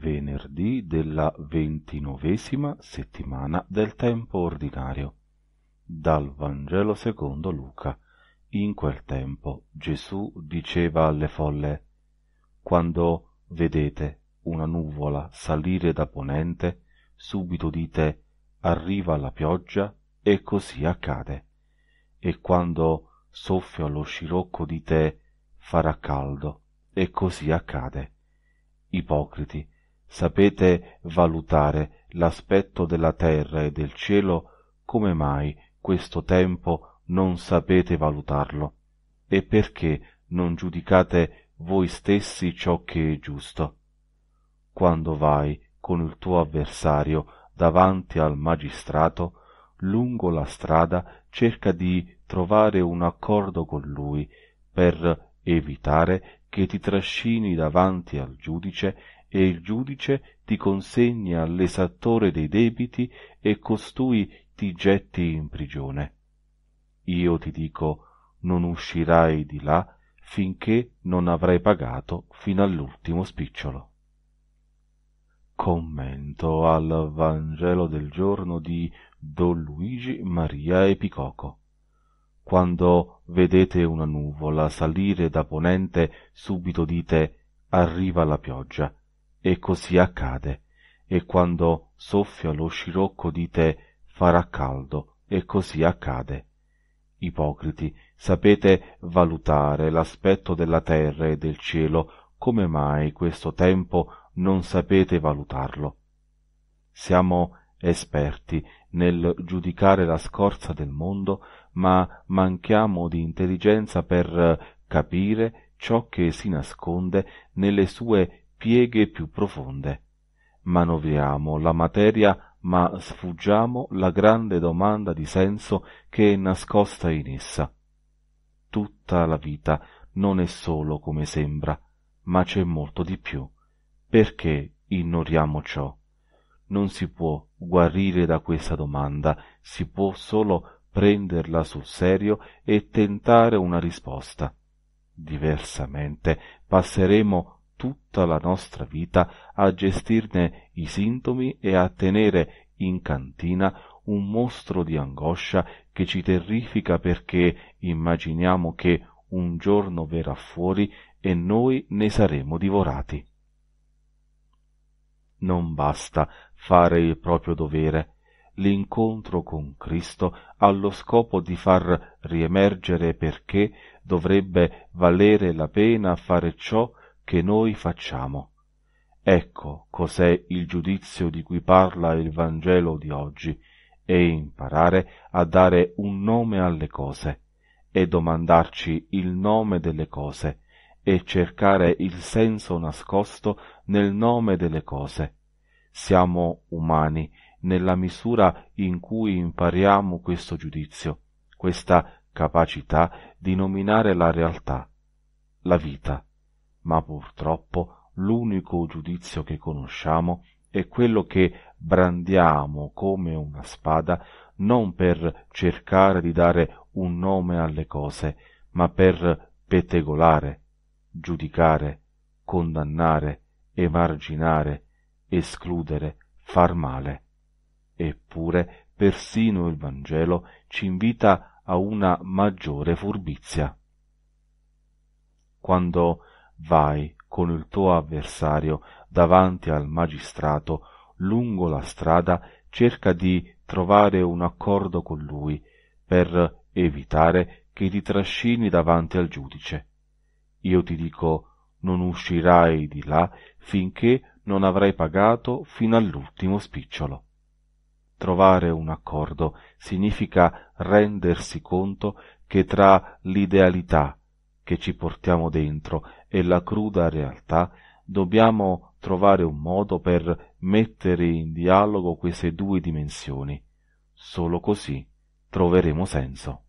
venerdì della ventinovesima settimana del tempo ordinario. Dal Vangelo secondo Luca. In quel tempo Gesù diceva alle folle Quando vedete una nuvola salire da ponente, subito dite arriva la pioggia e così accade. E quando soffia lo scirocco dite farà caldo e così accade. Ipocriti, Sapete valutare l'aspetto della terra e del cielo, come mai questo tempo non sapete valutarlo? E perché non giudicate voi stessi ciò che è giusto? Quando vai con il tuo avversario davanti al magistrato, lungo la strada cerca di trovare un accordo con lui per evitare che ti trascini davanti al giudice e il giudice ti consegna all'esattore dei debiti e costui ti getti in prigione. Io ti dico, non uscirai di là finché non avrai pagato fino all'ultimo spicciolo. Commento al Vangelo del giorno di Don Luigi Maria Epicoco. Quando vedete una nuvola salire da ponente, subito dite arriva la pioggia e così accade. E quando soffia lo scirocco dite farà caldo, e così accade. Ipocriti, sapete valutare l'aspetto della terra e del cielo, come mai questo tempo non sapete valutarlo? Siamo esperti nel giudicare la scorza del mondo, ma manchiamo di intelligenza per capire ciò che si nasconde nelle sue pieghe più profonde. Manoviamo la materia, ma sfuggiamo la grande domanda di senso che è nascosta in essa. Tutta la vita non è solo come sembra, ma c'è molto di più. Perché ignoriamo ciò? Non si può guarire da questa domanda, si può solo prenderla sul serio e tentare una risposta. Diversamente passeremo tutta la nostra vita a gestirne i sintomi e a tenere in cantina un mostro di angoscia che ci terrifica perché immaginiamo che un giorno verrà fuori e noi ne saremo divorati. Non basta fare il proprio dovere. L'incontro con Cristo ha lo scopo di far riemergere perché dovrebbe valere la pena fare ciò che noi facciamo. Ecco cos'è il giudizio di cui parla il Vangelo di oggi e imparare a dare un nome alle cose e domandarci il nome delle cose e cercare il senso nascosto nel nome delle cose. Siamo umani nella misura in cui impariamo questo giudizio, questa capacità di nominare la realtà, la vita ma purtroppo l'unico giudizio che conosciamo è quello che brandiamo come una spada non per cercare di dare un nome alle cose, ma per pettegolare, giudicare, condannare, emarginare, escludere, far male. Eppure persino il Vangelo ci invita a una maggiore furbizia. Quando vai con il tuo avversario davanti al magistrato lungo la strada, cerca di trovare un accordo con lui per evitare che ti trascini davanti al giudice. Io ti dico, non uscirai di là finché non avrai pagato fino all'ultimo spicciolo. Trovare un accordo significa rendersi conto che tra l'idealità che ci portiamo dentro e la cruda realtà, dobbiamo trovare un modo per mettere in dialogo queste due dimensioni. Solo così troveremo senso.